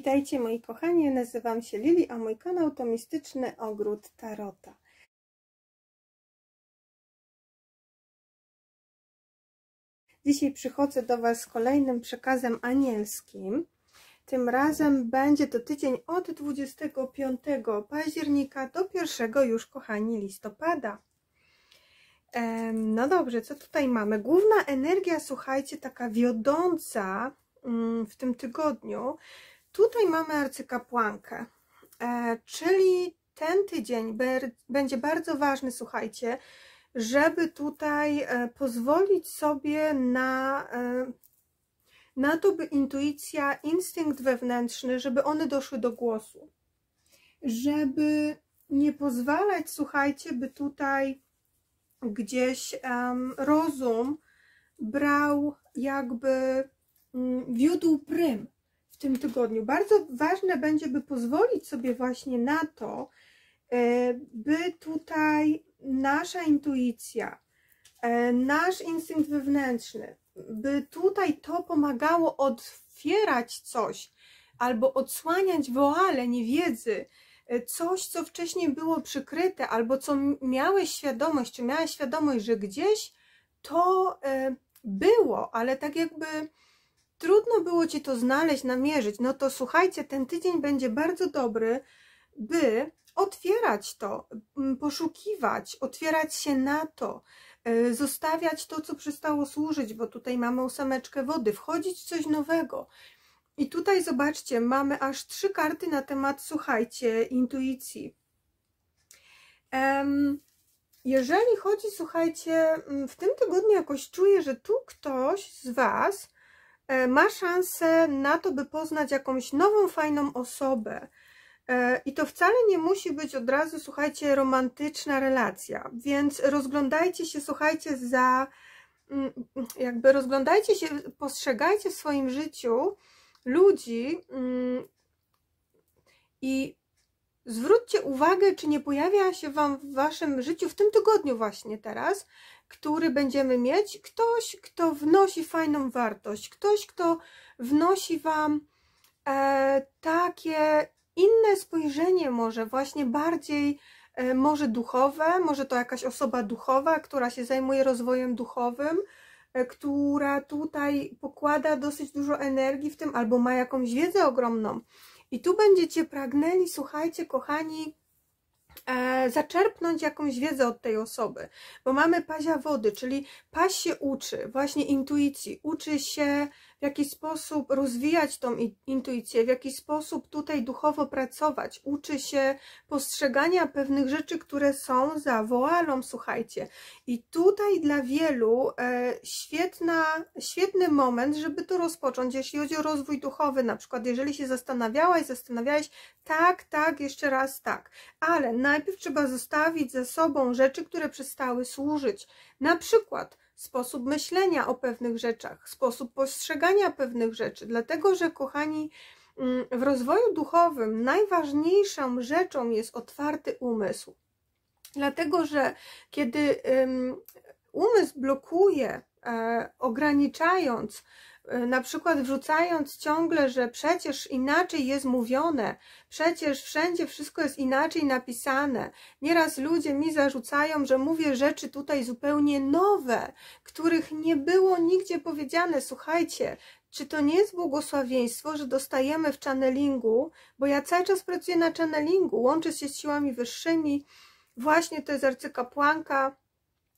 Witajcie moi kochani, nazywam się Lili, a mój kanał to Mistyczny Ogród Tarota. Dzisiaj przychodzę do Was z kolejnym przekazem anielskim. Tym razem będzie to tydzień od 25 października do 1 już, kochani, listopada. No dobrze, co tutaj mamy? Główna energia, słuchajcie, taka wiodąca mm, w tym tygodniu Tutaj mamy arcykapłankę, e, czyli ten tydzień będzie bardzo ważny, słuchajcie, żeby tutaj e, pozwolić sobie na, e, na to, by intuicja, instynkt wewnętrzny, żeby one doszły do głosu. Żeby nie pozwalać, słuchajcie, by tutaj gdzieś um, rozum brał jakby um, wiódł prym tym tygodniu. Bardzo ważne będzie, by pozwolić sobie właśnie na to, e, by tutaj nasza intuicja, e, nasz instynkt wewnętrzny, by tutaj to pomagało otwierać coś albo odsłaniać woale niewiedzy, e, coś, co wcześniej było przykryte, albo co miałeś świadomość, czy miałeś świadomość, że gdzieś to było, ale tak jakby trudno było Ci to znaleźć, namierzyć, no to słuchajcie, ten tydzień będzie bardzo dobry, by otwierać to, mm, poszukiwać, otwierać się na to, e, zostawiać to, co przestało służyć, bo tutaj mamy ósemeczkę wody, wchodzić w coś nowego. I tutaj zobaczcie, mamy aż trzy karty na temat, słuchajcie, intuicji. jeżeli chodzi, słuchajcie, mm, w tym tygodniu jakoś czuję, że tu ktoś z Was E, ma szansę na to, by poznać jakąś nową, fajną osobę. E, I to wcale nie musi być od razu, słuchajcie, romantyczna relacja, więc rozglądajcie się, słuchajcie, za, mm, jakby rozglądajcie się, postrzegajcie w swoim życiu ludzi mm, i zwróćcie uwagę, czy nie pojawia się Wam w Waszym życiu, w tym tygodniu właśnie teraz, który będziemy mieć, ktoś, kto wnosi fajną wartość, ktoś, kto wnosi Wam e, takie inne spojrzenie może właśnie bardziej e, może duchowe, może to jakaś osoba duchowa, która się zajmuje rozwojem duchowym, e, która tutaj pokłada dosyć dużo energii w tym, albo ma jakąś wiedzę ogromną. I tu będziecie pragnęli, słuchajcie, kochani, e, zaczerpnąć jakąś wiedzę od tej osoby, bo mamy pazia wody, czyli paś się uczy właśnie intuicji, uczy się w jaki sposób rozwijać tą intuicję, w jaki sposób tutaj duchowo pracować. Uczy się postrzegania pewnych rzeczy, które są za woalą, słuchajcie. I tutaj dla wielu e, świetna, świetny moment, żeby to rozpocząć, jeśli chodzi o rozwój duchowy, na przykład jeżeli się zastanawiałaś, zastanawiałeś, tak, tak, jeszcze raz tak, ale najpierw trzeba zostawić za sobą rzeczy, które przestały służyć. Na przykład sposób myślenia o pewnych rzeczach, sposób postrzegania pewnych rzeczy. Dlatego, że kochani, mm, w rozwoju duchowym najważniejszą rzeczą jest otwarty umysł. Dlatego, że kiedy umysł blokuje, e, ograniczając E, na przykład wrzucając ciągle, że przecież inaczej jest mówione, przecież wszędzie wszystko jest inaczej napisane. Nieraz ludzie mi zarzucają, że mówię rzeczy tutaj zupełnie nowe, których nie było nigdzie powiedziane. Słuchajcie, czy to nie jest błogosławieństwo, że dostajemy w channelingu, bo ja cały czas pracuję na channelingu, łączę się z siłami wyższymi, właśnie to jest arcykapłanka,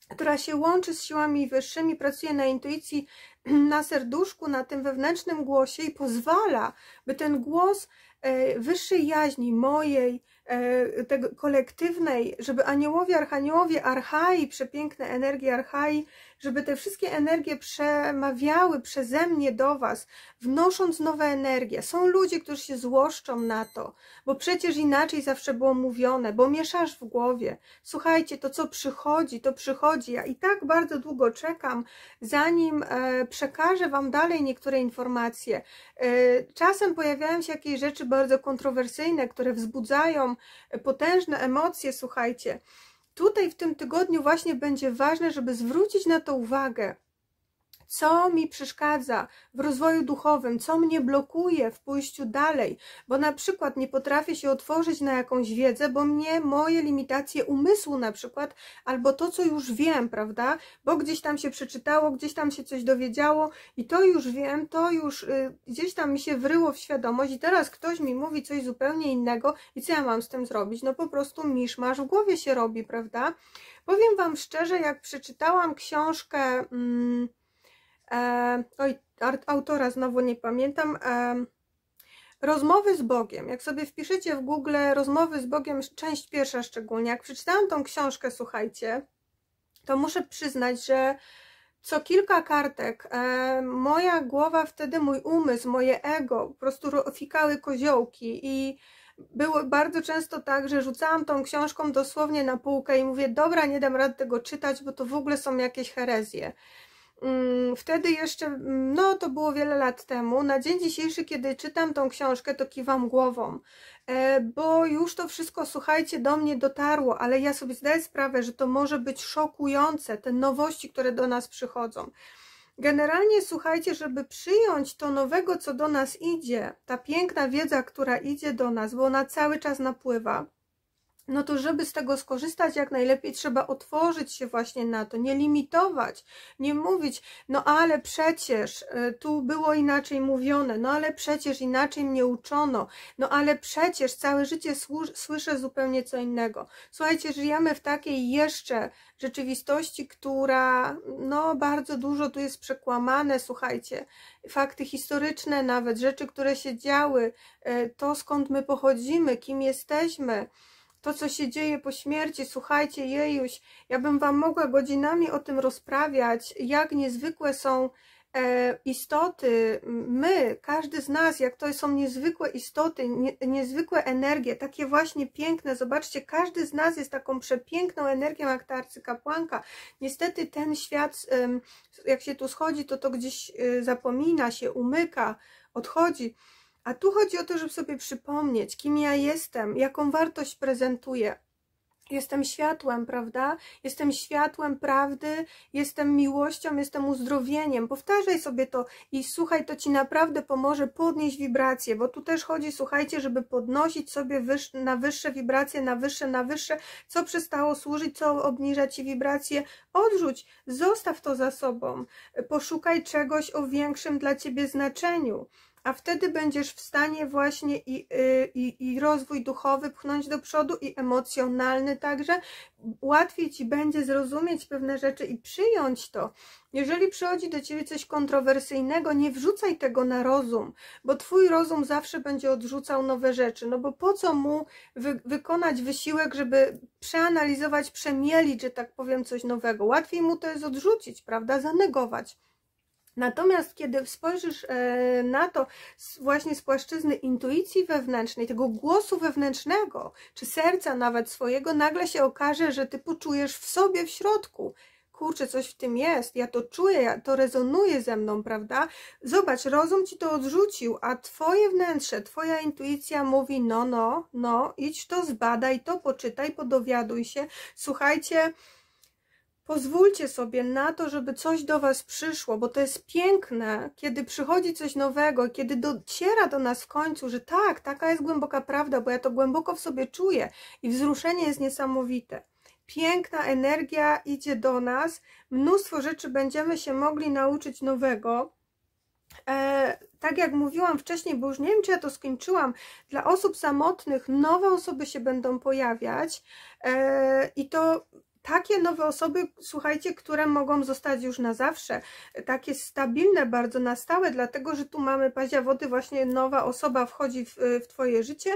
która się łączy z siłami wyższymi, pracuje na intuicji, na serduszku, na tym wewnętrznym głosie i pozwala, by ten głos e, wyższej jaźni, mojej, e, tego kolektywnej, żeby aniołowie, archaniołowie, archai, przepiękne energie archai żeby te wszystkie energie przemawiały przeze mnie do Was, wnosząc nowe energie. Są ludzie, którzy się złoszczą na to, bo przecież inaczej zawsze było mówione, bo mieszasz w głowie. Słuchajcie, to co przychodzi, to przychodzi. Ja i tak bardzo długo czekam, zanim e, przekażę Wam dalej niektóre informacje. E, czasem pojawiają się jakieś rzeczy bardzo kontrowersyjne, które wzbudzają e, potężne emocje, słuchajcie. Tutaj w tym tygodniu właśnie będzie ważne, żeby zwrócić na to uwagę, co mi przeszkadza w rozwoju duchowym, co mnie blokuje w pójściu dalej, bo na przykład nie potrafię się otworzyć na jakąś wiedzę, bo mnie moje limitacje umysłu na przykład, albo to, co już wiem, prawda, bo gdzieś tam się przeczytało, gdzieś tam się coś dowiedziało i to już wiem, to już y, gdzieś tam mi się wryło w świadomość i teraz ktoś mi mówi coś zupełnie innego i co ja mam z tym zrobić? No po prostu misz masz w głowie się robi, prawda? Powiem Wam szczerze, jak przeczytałam książkę... Mm, e, oj, autora znowu nie pamiętam, e, Rozmowy z Bogiem. Jak sobie wpiszecie w Google Rozmowy z Bogiem, część pierwsza szczególnie, jak przeczytałam tą książkę, słuchajcie, to muszę przyznać, że co kilka kartek e, moja głowa wtedy, mój umysł, moje ego po prostu fikały koziołki i było bardzo często tak, że rzucałam tą książką dosłownie na półkę i mówię, dobra, nie dam rady tego czytać, bo to w ogóle są jakieś herezje. Mm, wtedy jeszcze, mm, no to było wiele lat temu, na dzień dzisiejszy, kiedy czytam tą książkę, to kiwam głową, e, bo już to wszystko, słuchajcie, do mnie dotarło, ale ja sobie zdaję sprawę, że to może być szokujące, te nowości, które do nas przychodzą. Generalnie słuchajcie, żeby przyjąć to nowego, co do nas idzie, ta piękna wiedza, która idzie do nas, bo ona cały czas napływa, no to żeby z tego skorzystać jak najlepiej, trzeba otworzyć się właśnie na to, nie limitować, nie mówić, no ale przecież e, tu było inaczej mówione, no ale przecież inaczej mnie uczono, no ale przecież całe życie słyszę zupełnie co innego. Słuchajcie, żyjemy w takiej jeszcze rzeczywistości, która no bardzo dużo tu jest przekłamane, słuchajcie, fakty historyczne nawet, rzeczy, które się działy, e, to skąd my pochodzimy, kim jesteśmy, to, co się dzieje po śmierci, słuchajcie, jejuś, ja bym Wam mogła godzinami o tym rozprawiać, jak niezwykłe są e, istoty, my, każdy z nas, jak to są niezwykłe istoty, nie, niezwykłe energie, takie właśnie piękne, zobaczcie, każdy z nas jest taką przepiękną energią, jak ta arcykapłanka. Niestety ten świat, jak się tu schodzi, to to gdzieś e, zapomina się, umyka, odchodzi. A tu chodzi o to, żeby sobie przypomnieć, kim ja jestem, jaką wartość prezentuję. Jestem światłem, prawda? Jestem światłem prawdy, jestem miłością, jestem uzdrowieniem. Powtarzaj sobie to i słuchaj, to ci naprawdę pomoże podnieść wibracje, bo tu też chodzi, słuchajcie, żeby podnosić sobie wyż, na wyższe wibracje, na wyższe, na wyższe, co przestało służyć, co obniża ci wibracje. Odrzuć, zostaw to za sobą. Poszukaj czegoś o większym dla ciebie znaczeniu a wtedy będziesz w stanie właśnie i, y, i, i rozwój duchowy pchnąć do przodu i emocjonalny także. Łatwiej Ci będzie zrozumieć pewne rzeczy i przyjąć to. Jeżeli przychodzi do Ciebie coś kontrowersyjnego, nie wrzucaj tego na rozum, bo Twój rozum zawsze będzie odrzucał nowe rzeczy, no bo po co mu wy wykonać wysiłek, żeby przeanalizować, przemielić, że tak powiem, coś nowego. Łatwiej mu to jest odrzucić, prawda, zanegować. Natomiast kiedy spojrzysz e, na to właśnie z płaszczyzny intuicji wewnętrznej, tego głosu wewnętrznego, czy serca nawet swojego, nagle się okaże, że ty poczujesz w sobie, w środku. Kurczę, coś w tym jest, ja to czuję, ja, to rezonuje ze mną, prawda? Zobacz, rozum ci to odrzucił, a twoje wnętrze, twoja intuicja mówi: no, no, no, idź to zbadaj, to poczytaj, podowiaduj się. Słuchajcie, Pozwólcie sobie na to, żeby coś do Was przyszło, bo to jest piękne, kiedy przychodzi coś nowego, kiedy dociera do nas w końcu, że tak, taka jest głęboka prawda, bo ja to głęboko w sobie czuję i wzruszenie jest niesamowite. Piękna energia idzie do nas, mnóstwo rzeczy będziemy się mogli nauczyć nowego. E, tak jak mówiłam wcześniej, bo już nie wiem, czy ja to skończyłam, dla osób samotnych nowe osoby się będą pojawiać e, i to takie nowe osoby, słuchajcie, które mogą zostać już na zawsze, takie stabilne, bardzo na stałe, dlatego, że tu mamy pazia wody, właśnie nowa osoba wchodzi w, w Twoje życie,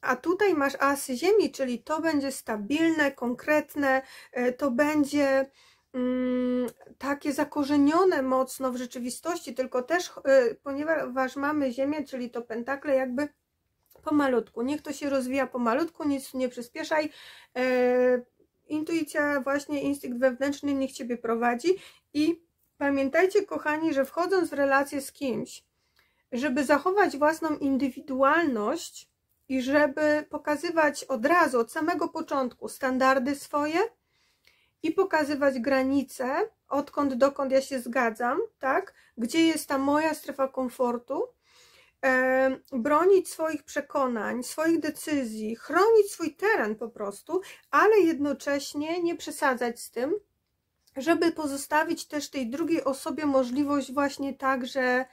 a tutaj masz asy ziemi, czyli to będzie stabilne, konkretne, e, to będzie mm, takie zakorzenione mocno w rzeczywistości, tylko też, e, ponieważ mamy ziemię, czyli to pentakle jakby pomalutku. Niech to się rozwija pomalutku, nic nie przyspieszaj. E, intuicja, właśnie instynkt wewnętrzny niech Ciebie prowadzi i pamiętajcie kochani, że wchodząc w relację z kimś, żeby zachować własną indywidualność i żeby pokazywać od razu, od samego początku standardy swoje i pokazywać granice, odkąd, dokąd ja się zgadzam, tak? Gdzie jest ta moja strefa komfortu, bronić swoich przekonań, swoich decyzji, chronić swój teren po prostu, ale jednocześnie nie przesadzać z tym, żeby pozostawić też tej drugiej osobie możliwość właśnie także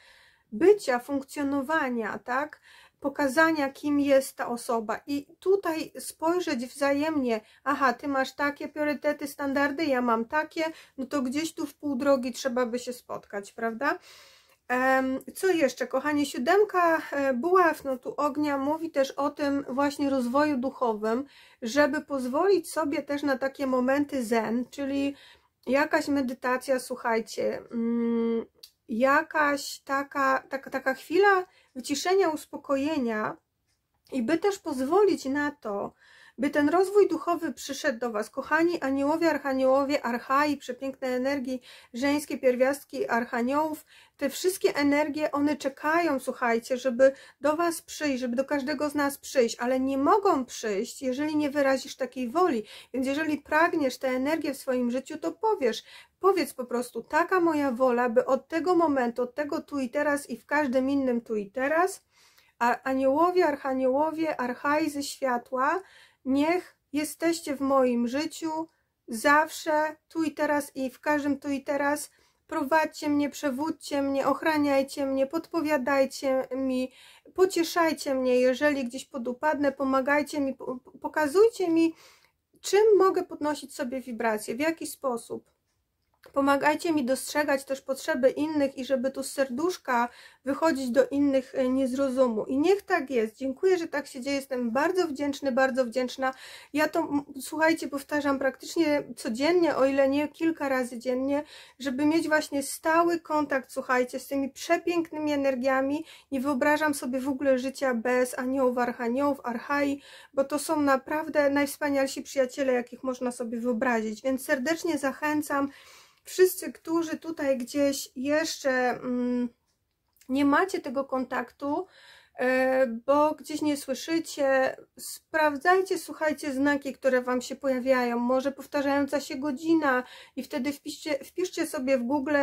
bycia, funkcjonowania, tak? Pokazania, kim jest ta osoba, i tutaj spojrzeć wzajemnie. Aha, ty masz takie priorytety, standardy, ja mam takie, no to gdzieś tu w pół drogi trzeba by się spotkać, prawda? Co jeszcze, kochani? Siódemka e, buław, no tu ognia, mówi też o tym właśnie rozwoju duchowym, żeby pozwolić sobie też na takie momenty zen, czyli jakaś medytacja, słuchajcie, mm, jakaś taka, taka, taka chwila wyciszenia, uspokojenia i by też pozwolić na to, by ten rozwój duchowy przyszedł do Was. Kochani aniołowie, archaniołowie, archai, przepiękne energii, żeńskie pierwiastki archaniołów, te wszystkie energie, one czekają, słuchajcie, żeby do Was przyjść, żeby do każdego z nas przyjść, ale nie mogą przyjść, jeżeli nie wyrazisz takiej woli. Więc jeżeli pragniesz tę energię w swoim życiu, to powiesz, Powiedz po prostu, taka moja wola, by od tego momentu, od tego tu i teraz i w każdym innym tu i teraz, aniołowie, archaniołowie, ze światła Niech jesteście w moim życiu zawsze, tu i teraz i w każdym tu i teraz. Prowadźcie mnie, przewódźcie mnie, ochraniajcie mnie, podpowiadajcie mi, pocieszajcie mnie, jeżeli gdzieś podupadnę, pomagajcie mi, pokazujcie mi, czym mogę podnosić sobie wibracje, w jaki sposób. Pomagajcie mi dostrzegać też potrzeby innych i żeby tu z serduszka wychodzić do innych e, niezrozumu I niech tak jest. Dziękuję, że tak się dzieje. Jestem bardzo wdzięczny, bardzo wdzięczna. Ja to, słuchajcie, powtarzam praktycznie codziennie, o ile nie kilka razy dziennie, żeby mieć właśnie stały kontakt, słuchajcie, z tymi przepięknymi energiami. Nie wyobrażam sobie w ogóle życia bez aniołów, archaniołów, archai, bo to są naprawdę najwspanialsi przyjaciele, jakich można sobie wyobrazić. Więc serdecznie zachęcam wszyscy, którzy tutaj gdzieś jeszcze... Mm, nie macie tego kontaktu, e, bo gdzieś nie słyszycie, sprawdzajcie, słuchajcie znaki, które Wam się pojawiają, może powtarzająca się godzina i wtedy wpiszcie, wpiszcie sobie w Google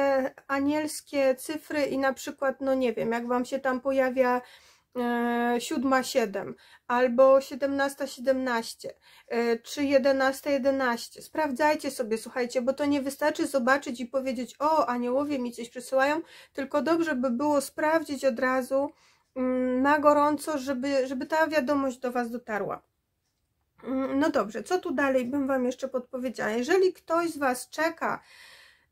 anielskie cyfry i na przykład, no nie wiem, jak Wam się tam pojawia E, siódma siedem, albo siedemnasta siedemnaście, czy e, jedenasta jedenaście. Sprawdzajcie sobie, słuchajcie, bo to nie wystarczy zobaczyć i powiedzieć, o, aniołowie mi coś przysyłają, tylko dobrze by było sprawdzić od razu mm, na gorąco, żeby, żeby ta wiadomość do Was dotarła. Mm, no dobrze, co tu dalej bym Wam jeszcze podpowiedziała? Jeżeli ktoś z Was czeka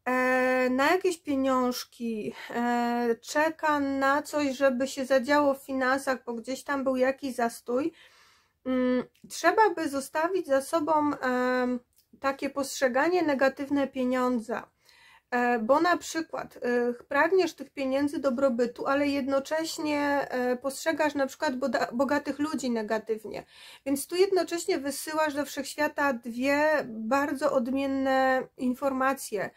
E, na jakieś pieniążki, e, czeka na coś, żeby się zadziało w finansach, bo gdzieś tam był jakiś zastój, mm, trzeba by zostawić za sobą takie postrzeganie negatywne pieniądza. E, bo na przykład pragniesz tych pieniędzy dobrobytu, ale jednocześnie postrzegasz na przykład bogatych ludzi negatywnie. Więc tu jednocześnie wysyłasz do wszechświata dwie bardzo odmienne informacje.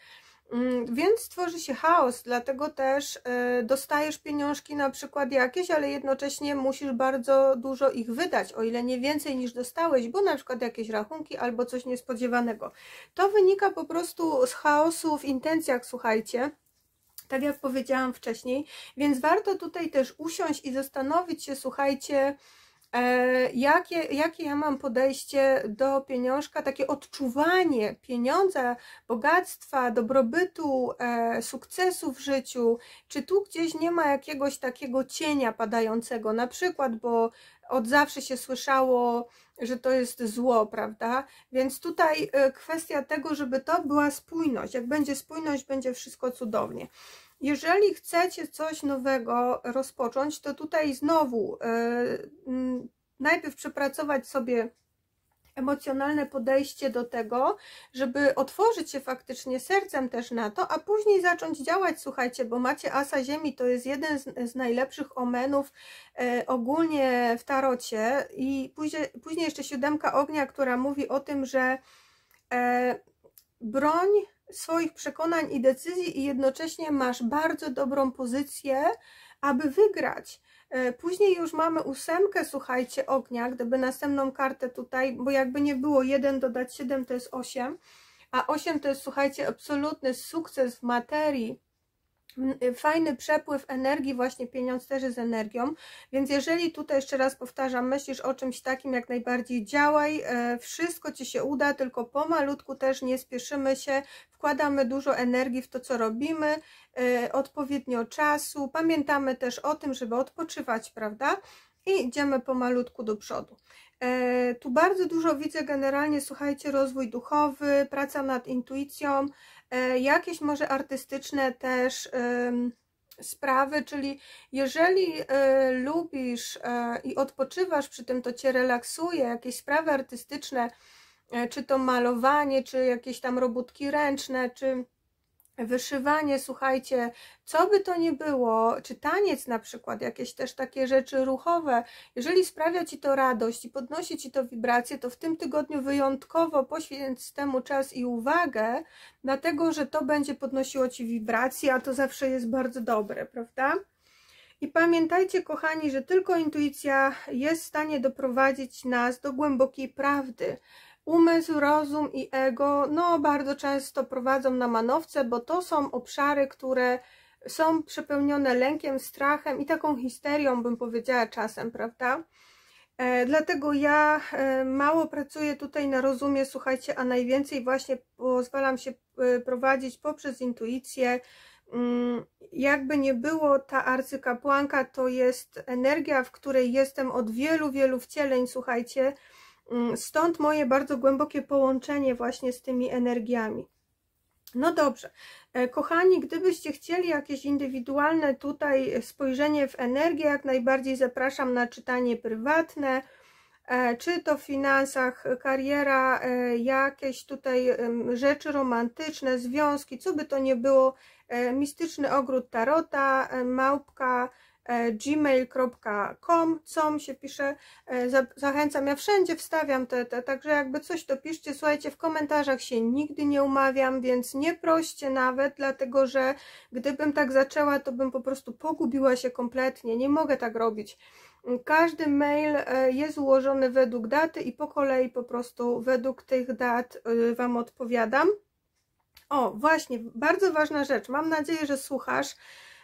Mm, więc tworzy się chaos, dlatego też e, dostajesz pieniążki na przykład jakieś, ale jednocześnie musisz bardzo dużo ich wydać, o ile nie więcej niż dostałeś, bo na przykład jakieś rachunki albo coś niespodziewanego. To wynika po prostu z chaosu w intencjach, słuchajcie tak jak powiedziałam wcześniej, więc warto tutaj też usiąść i zastanowić się, słuchajcie, E, jakie, jakie ja mam podejście do pieniążka, takie odczuwanie pieniądza, bogactwa, dobrobytu, e, sukcesu w życiu, czy tu gdzieś nie ma jakiegoś takiego cienia padającego, na przykład, bo od zawsze się słyszało, że to jest zło, prawda? Więc tutaj e, kwestia tego, żeby to była spójność. Jak będzie spójność, będzie wszystko cudownie. Jeżeli chcecie coś nowego rozpocząć, to tutaj znowu e, najpierw przepracować sobie emocjonalne podejście do tego, żeby otworzyć się faktycznie sercem też na to, a później zacząć działać, słuchajcie, bo macie Asa Ziemi, to jest jeden z, z najlepszych omenów e, ogólnie w tarocie i później, później jeszcze siódemka ognia, która mówi o tym, że e, broń swoich przekonań i decyzji i jednocześnie masz bardzo dobrą pozycję, aby wygrać. E, później już mamy ósemkę, słuchajcie, ognia, gdyby następną kartę tutaj, bo jakby nie było 1 dodać 7 to jest 8, a 8 to jest, słuchajcie, absolutny sukces w materii, Y, fajny przepływ energii, właśnie pieniądz też z energią, więc jeżeli tutaj jeszcze raz powtarzam, myślisz o czymś takim, jak najbardziej działaj, e, wszystko Ci się uda, tylko pomalutku też nie spieszymy się, wkładamy dużo energii w to, co robimy, e, odpowiednio czasu, pamiętamy też o tym, żeby odpoczywać, prawda? I idziemy pomalutku do przodu. E, tu bardzo dużo widzę generalnie, słuchajcie, rozwój duchowy, praca nad intuicją, E, jakieś może artystyczne też sprawy, czyli jeżeli e, lubisz e, i odpoczywasz przy tym, to cię relaksuje, jakieś sprawy artystyczne, czy to malowanie, czy jakieś tam robótki ręczne, czy wyszywanie, słuchajcie, co by to nie było, czy taniec na przykład, jakieś też takie rzeczy ruchowe, jeżeli sprawia Ci to radość i podnosi Ci to wibrację, to w tym tygodniu wyjątkowo poświęć temu czas i uwagę, dlatego, że to będzie podnosiło Ci wibrację, a to zawsze jest bardzo dobre, prawda? I pamiętajcie, kochani, że tylko intuicja jest w stanie doprowadzić nas do głębokiej prawdy, Umysł, rozum i ego no, bardzo często prowadzą na manowce, bo to są obszary, które są przepełnione lękiem, strachem i taką histerią, bym powiedziała czasem, prawda? E, dlatego ja e, mało pracuję tutaj na rozumie, słuchajcie, a najwięcej właśnie pozwalam się e, prowadzić poprzez intuicję. Mm, jakby nie było, ta arcykapłanka to jest energia, w której jestem od wielu, wielu wcieleń, słuchajcie, Mm, stąd moje bardzo głębokie połączenie właśnie z tymi energiami. No dobrze, e, kochani, gdybyście chcieli jakieś indywidualne tutaj spojrzenie w energię, jak najbardziej zapraszam na czytanie prywatne, e, czy to w finansach, kariera, e, jakieś tutaj rzeczy romantyczne, związki, co by to nie było, mistyczny ogród tarota, małpka, E, gmail.com, com się pisze, e, zachęcam, ja wszędzie wstawiam te, te, także jakby coś to piszcie, słuchajcie, w komentarzach się nigdy nie umawiam, więc nie proście nawet, dlatego że gdybym tak zaczęła, to bym po prostu pogubiła się kompletnie, nie mogę tak robić. Każdy mail e, jest ułożony według daty i po kolei po prostu według tych dat Wam odpowiadam. O, właśnie, bardzo ważna rzecz. Mam nadzieję, że słuchasz.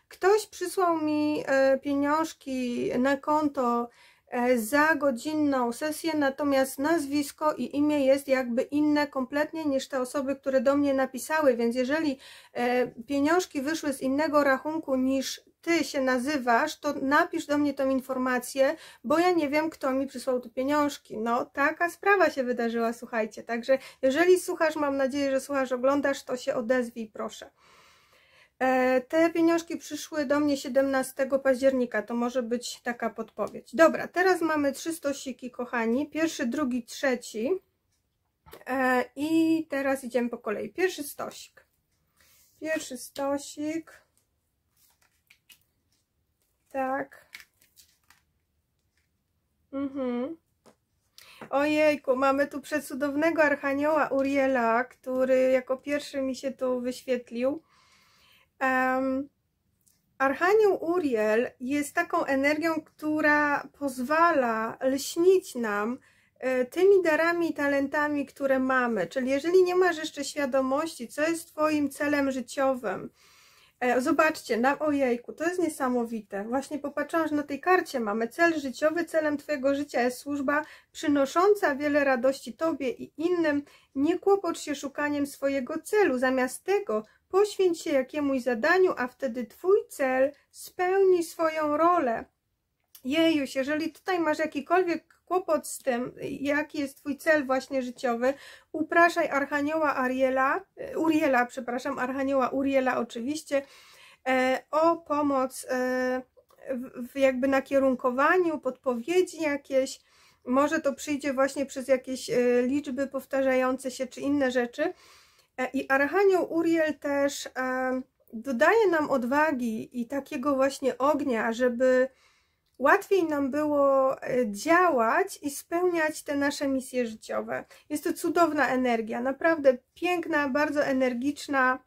Ktoś przysłał mi e, pieniążki na konto e, za godzinną sesję, natomiast nazwisko i imię jest jakby inne kompletnie niż te osoby, które do mnie napisały, więc jeżeli e, pieniążki wyszły z innego rachunku niż ty się nazywasz, to napisz do mnie tą informację, bo ja nie wiem, kto mi przysłał tu pieniążki. No, taka sprawa się wydarzyła, słuchajcie. Także jeżeli słuchasz, mam nadzieję, że słuchasz, oglądasz, to się odezwij, proszę. E, te pieniążki przyszły do mnie 17 października, to może być taka podpowiedź. Dobra, teraz mamy trzy stosiki, kochani. Pierwszy, drugi, trzeci. E, I teraz idziemy po kolei. Pierwszy stosik. Pierwszy stosik. Tak. Mhm. Ojejku, mamy tu przecudownego archanioła Uriela, który jako pierwszy mi się tu wyświetlił. Um, Archanioł Uriel jest taką energią, która pozwala lśnić nam e, tymi darami i talentami, które mamy. Czyli jeżeli nie masz jeszcze świadomości, co jest Twoim celem życiowym, e, Zobaczcie, na ojejku, to jest niesamowite. Właśnie popatrzyłam, że na tej karcie mamy cel życiowy. Celem Twojego życia jest służba przynosząca wiele radości Tobie i innym. Nie kłopocz się szukaniem swojego celu. Zamiast tego Poświęć się jakiemuś zadaniu, a wtedy twój cel spełni swoją rolę. Jejuś, jeżeli tutaj masz jakikolwiek kłopot z tym, jaki jest twój cel właśnie życiowy, upraszaj Archanioła Ariela, e, Uriela, przepraszam, Archanioła Uriela oczywiście, e, o pomoc e, w jakby nakierunkowaniu, podpowiedzi jakieś, może to przyjdzie właśnie przez jakieś liczby powtarzające się czy inne rzeczy, E, I Archanioł Uriel też e, dodaje nam odwagi i takiego właśnie ognia, żeby łatwiej nam było e, działać i spełniać te nasze misje życiowe. Jest to cudowna energia, naprawdę piękna, bardzo energiczna,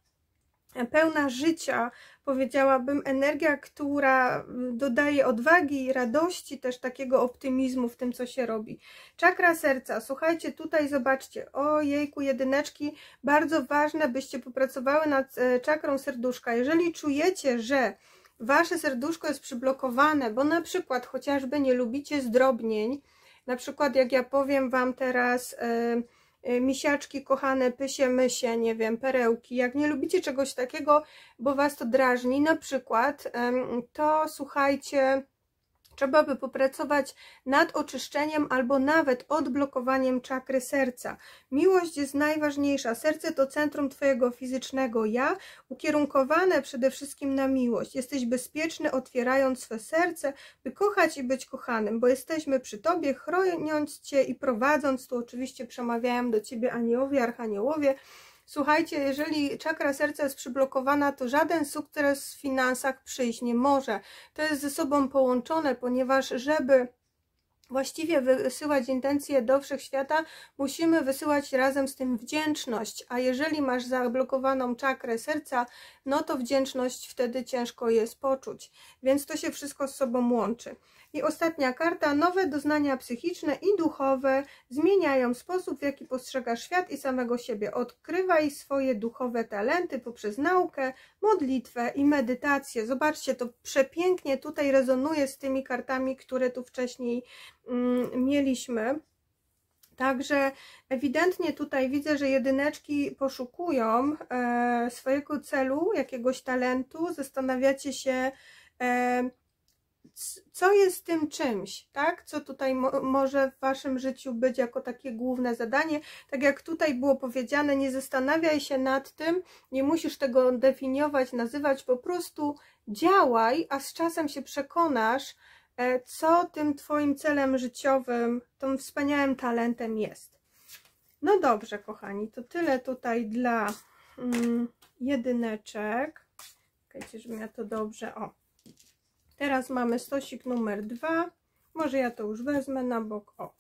pełna życia, powiedziałabym, energia, która dodaje odwagi, radości, też takiego optymizmu w tym, co się robi. Czakra serca, słuchajcie, tutaj zobaczcie, o jejku, jedyneczki, bardzo ważne, byście popracowały nad e, czakrą serduszka. Jeżeli czujecie, że wasze serduszko jest przyblokowane, bo na przykład chociażby nie lubicie zdrobnień, na przykład jak ja powiem wam teraz... Yy, Y, misiaczki kochane, pysie, mysie, nie wiem, perełki, jak nie lubicie czegoś takiego, bo was to drażni, na przykład, to słuchajcie, Trzeba by popracować nad oczyszczeniem albo nawet odblokowaniem czakry serca. Miłość jest najważniejsza. Serce to centrum Twojego fizycznego ja, ukierunkowane przede wszystkim na miłość. Jesteś bezpieczny, otwierając swe serce, by kochać i być kochanym, bo jesteśmy przy Tobie, chroniąc Cię i prowadząc. Tu oczywiście przemawiają do Ciebie aniołowie, archaniołowie. Słuchajcie, jeżeli czakra serca jest przyblokowana, to żaden sukces w finansach przyjść nie może. To jest ze sobą połączone, ponieważ żeby właściwie wysyłać intencje do wszechświata, musimy wysyłać razem z tym wdzięczność, a jeżeli masz zablokowaną czakrę serca, no to wdzięczność wtedy ciężko jest poczuć, więc to się wszystko z sobą łączy. I ostatnia karta. Nowe doznania psychiczne i duchowe zmieniają sposób, w jaki postrzegasz świat i samego siebie. Odkrywaj swoje duchowe talenty poprzez naukę, modlitwę i medytację. Zobaczcie, to przepięknie tutaj rezonuje z tymi kartami, które tu wcześniej mm, mieliśmy. Także ewidentnie tutaj widzę, że jedyneczki poszukują e, swojego celu, jakiegoś talentu, zastanawiacie się, e, co jest tym czymś, tak? Co tutaj mo może w waszym życiu być jako takie główne zadanie? Tak jak tutaj było powiedziane, nie zastanawiaj się nad tym, nie musisz tego definiować, nazywać, po prostu działaj, a z czasem się przekonasz, e, co tym twoim celem życiowym, tym wspaniałym talentem jest. No dobrze, kochani, to tyle tutaj dla mm, jedyneczek. Czekajcie, żebym ja to dobrze... O, Teraz mamy stosik numer dwa. Może ja to już wezmę na bok. O.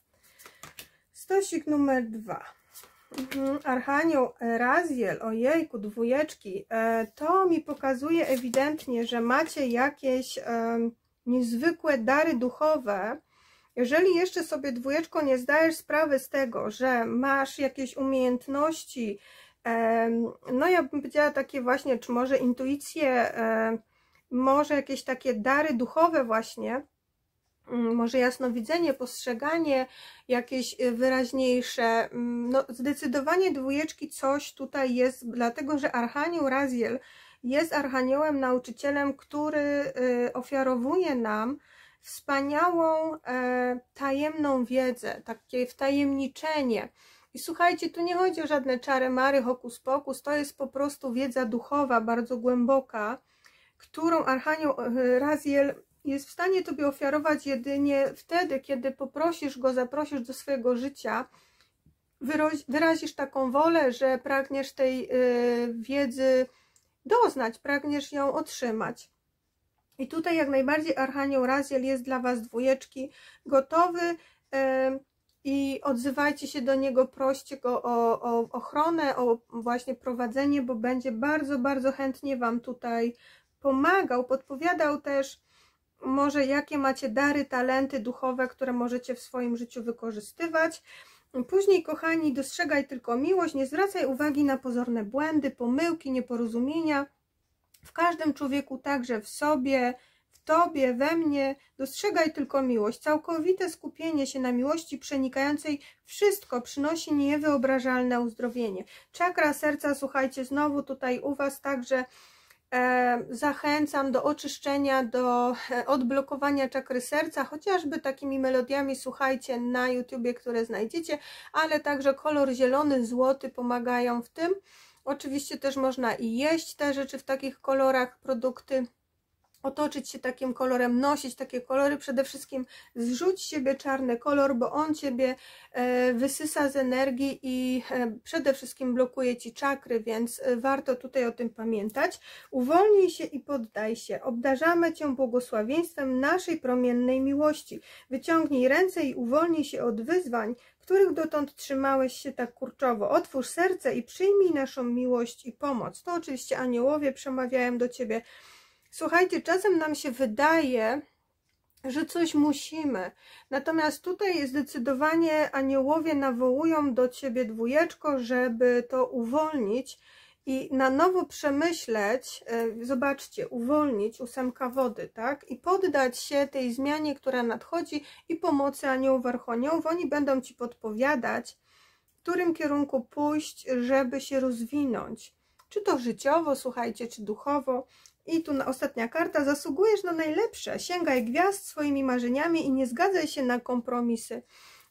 Stosik numer dwa. Mhm. Archanioł Raziel, ojejku, dwójeczki, e, to mi pokazuje ewidentnie, że macie jakieś e, niezwykłe dary duchowe. Jeżeli jeszcze sobie dwójeczko nie zdajesz sprawy z tego, że masz jakieś umiejętności, no ja bym powiedziała takie właśnie, czy może intuicje może jakieś takie dary duchowe właśnie, mm, może jasnowidzenie, postrzeganie jakieś y, wyraźniejsze. Mm, no, zdecydowanie dwójeczki coś tutaj jest, dlatego że Archanioł Raziel jest archaniołem, nauczycielem, który y, ofiarowuje nam wspaniałą, e, tajemną wiedzę, takie wtajemniczenie. I słuchajcie, tu nie chodzi o żadne czary, mary, hokus pokus, to jest po prostu wiedza duchowa, bardzo głęboka, którą Archanioł e, Raziel jest w stanie Tobie ofiarować jedynie wtedy, kiedy poprosisz Go, zaprosisz do swojego życia, wyrazisz taką wolę, że pragniesz tej e, wiedzy doznać, pragniesz ją otrzymać. I tutaj jak najbardziej Archanioł Raziel jest dla Was dwójeczki gotowy e, i odzywajcie się do niego, proście go o, o ochronę, o właśnie prowadzenie, bo będzie bardzo, bardzo chętnie Wam tutaj pomagał, podpowiadał też może jakie macie dary, talenty duchowe, które możecie w swoim życiu wykorzystywać. Później, kochani, dostrzegaj tylko miłość, nie zwracaj uwagi na pozorne błędy, pomyłki, nieporozumienia. W każdym człowieku, także w sobie, w tobie, we mnie, dostrzegaj tylko miłość. Całkowite skupienie się na miłości przenikającej wszystko przynosi niewyobrażalne uzdrowienie. Czakra serca, słuchajcie, znowu tutaj u Was także E, zachęcam do oczyszczenia, do e, odblokowania czakry serca, chociażby takimi melodiami, słuchajcie na YouTubie, które znajdziecie, ale także kolor zielony, złoty pomagają w tym. Oczywiście też można i jeść te rzeczy w takich kolorach, produkty otoczyć się takim kolorem, nosić takie kolory. Przede wszystkim zrzuć siebie czarny kolor, bo on ciebie e, wysysa z energii i e, przede wszystkim blokuje ci czakry, więc e, warto tutaj o tym pamiętać. Uwolnij się i poddaj się. Obdarzamy cię błogosławieństwem naszej promiennej miłości. Wyciągnij ręce i uwolnij się od wyzwań, których dotąd trzymałeś się tak kurczowo. Otwórz serce i przyjmij naszą miłość i pomoc. To oczywiście aniołowie przemawiają do ciebie Słuchajcie, czasem nam się wydaje, że coś musimy. Natomiast tutaj zdecydowanie aniołowie nawołują do ciebie dwójeczko, żeby to uwolnić i na nowo przemyśleć, e, zobaczcie, uwolnić ósemka wody, tak? I poddać się tej zmianie, która nadchodzi i pomocy aniołów archoniołów. Oni będą ci podpowiadać, w którym kierunku pójść, żeby się rozwinąć. Czy to życiowo, słuchajcie, czy duchowo, i tu ostatnia karta. Zasługujesz na najlepsze. Sięgaj gwiazd swoimi marzeniami i nie zgadzaj się na kompromisy.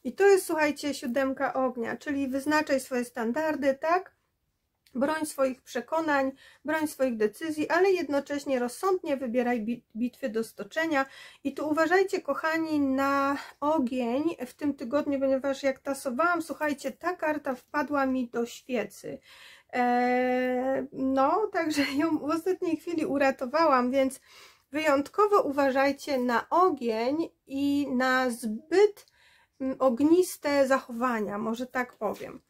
I to jest, słuchajcie, siódemka ognia, czyli wyznaczaj swoje standardy, tak? Broń swoich przekonań, broń swoich decyzji, ale jednocześnie rozsądnie wybieraj bitwy do stoczenia. I tu uważajcie, kochani, na ogień w tym tygodniu, ponieważ jak tasowałam, słuchajcie, ta karta wpadła mi do świecy. E, no, także ją w ostatniej chwili uratowałam, więc wyjątkowo uważajcie na ogień i na zbyt mm, ogniste zachowania, może tak powiem.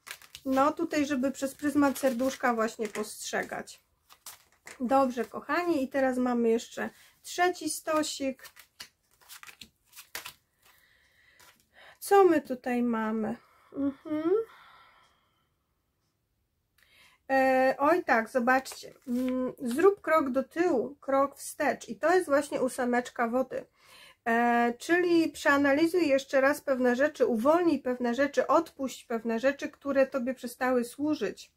No tutaj, żeby przez pryzmat serduszka właśnie postrzegać. Dobrze, kochani, i teraz mamy jeszcze trzeci stosik. Co my tutaj mamy? Mhm. E, oj tak, zobaczcie, mm, zrób krok do tyłu, krok wstecz i to jest właśnie ósemeczka wody. E, czyli przeanalizuj jeszcze raz pewne rzeczy, uwolnij pewne rzeczy, odpuść pewne rzeczy, które Tobie przestały służyć.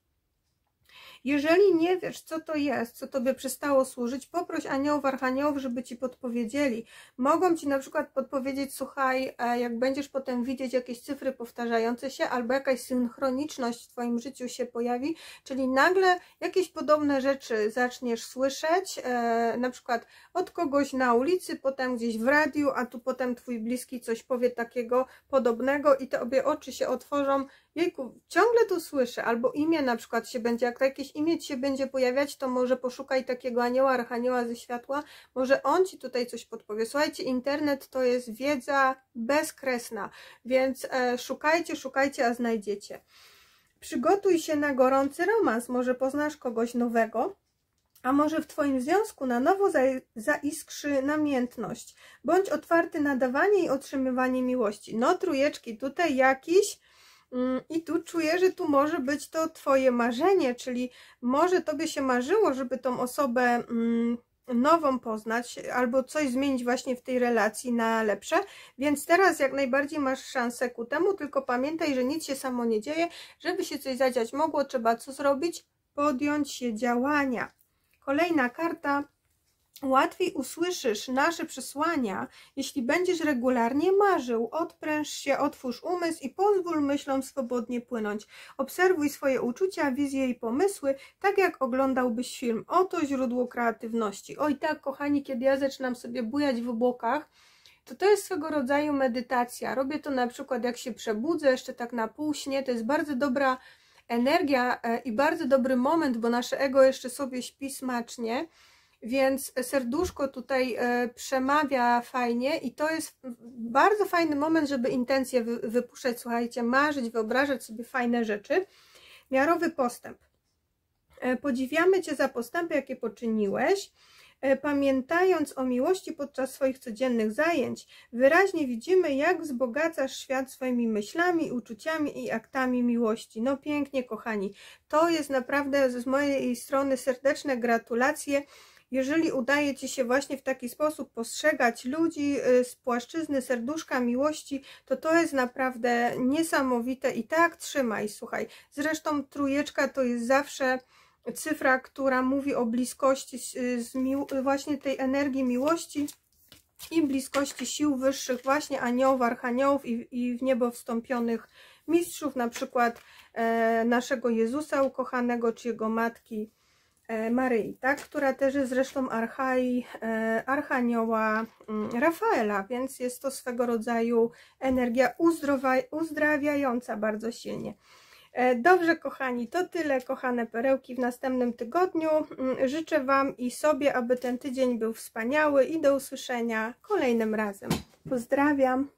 Jeżeli nie wiesz, co to jest, co tobie przestało służyć, poproś aniołów, archaniołów, żeby ci podpowiedzieli. Mogą ci na przykład podpowiedzieć, słuchaj, e, jak będziesz potem widzieć jakieś cyfry powtarzające się, albo jakaś synchroniczność w twoim życiu się pojawi, czyli nagle jakieś podobne rzeczy zaczniesz słyszeć, e, na przykład od kogoś na ulicy, potem gdzieś w radiu, a tu potem twój bliski coś powie takiego podobnego i te obie oczy się otworzą, jejku, ciągle to słyszę, albo imię na przykład się będzie, jak jakieś i imię Ci się będzie pojawiać, to może poszukaj takiego anioła, archanioła ze światła, może on Ci tutaj coś podpowie. Słuchajcie, internet to jest wiedza bezkresna, więc e, szukajcie, szukajcie, a znajdziecie. Przygotuj się na gorący romans, może poznasz kogoś nowego, a może w Twoim związku na nowo zaiskrzy namiętność. Bądź otwarty na dawanie i otrzymywanie miłości. No, trujeczki, tutaj jakiś Mm, I tu czuję, że tu może być to Twoje marzenie, czyli może Tobie się marzyło, żeby tą osobę mm, nową poznać albo coś zmienić właśnie w tej relacji na lepsze, więc teraz jak najbardziej masz szansę ku temu, tylko pamiętaj, że nic się samo nie dzieje, żeby się coś zadziać mogło, trzeba co zrobić? Podjąć się działania. Kolejna karta Łatwiej usłyszysz nasze przesłania, jeśli będziesz regularnie marzył. Odpręż się, otwórz umysł i pozwól myślom swobodnie płynąć. Obserwuj swoje uczucia, wizje i pomysły, tak jak oglądałbyś film. Oto źródło kreatywności. Oj tak, kochani, kiedy ja zaczynam sobie bujać w obłokach, to to jest swego rodzaju medytacja. Robię to na przykład jak się przebudzę, jeszcze tak na półśnie. To jest bardzo dobra energia e, i bardzo dobry moment, bo nasze ego jeszcze sobie śpi smacznie więc serduszko tutaj e, przemawia fajnie i to jest bardzo fajny moment, żeby intencje wypuszczać, słuchajcie, marzyć, wyobrażać sobie fajne rzeczy. Miarowy postęp. E, podziwiamy Cię za postępy, jakie poczyniłeś. E, pamiętając o miłości podczas swoich codziennych zajęć, wyraźnie widzimy, jak wzbogacasz świat swoimi myślami, uczuciami i aktami miłości. No pięknie, kochani. To jest naprawdę z mojej strony serdeczne gratulacje jeżeli udaje Ci się właśnie w taki sposób postrzegać ludzi y, z płaszczyzny serduszka miłości, to to jest naprawdę niesamowite i tak trzymaj, słuchaj. Zresztą trójeczka to jest zawsze cyfra, która mówi o bliskości z, y, właśnie tej energii miłości i bliskości sił wyższych, właśnie aniołów, archaniołów i, i w niebo wstąpionych mistrzów, na przykład e, naszego Jezusa ukochanego, czy Jego matki, E, Maryi, tak? która też jest zresztą archai, e, archanioła mm, Rafaela, więc jest to swego rodzaju energia uzdrawiająca bardzo silnie. E, dobrze, kochani, to tyle, kochane perełki w następnym tygodniu. Mm, życzę Wam i sobie, aby ten tydzień był wspaniały i do usłyszenia kolejnym razem. Pozdrawiam!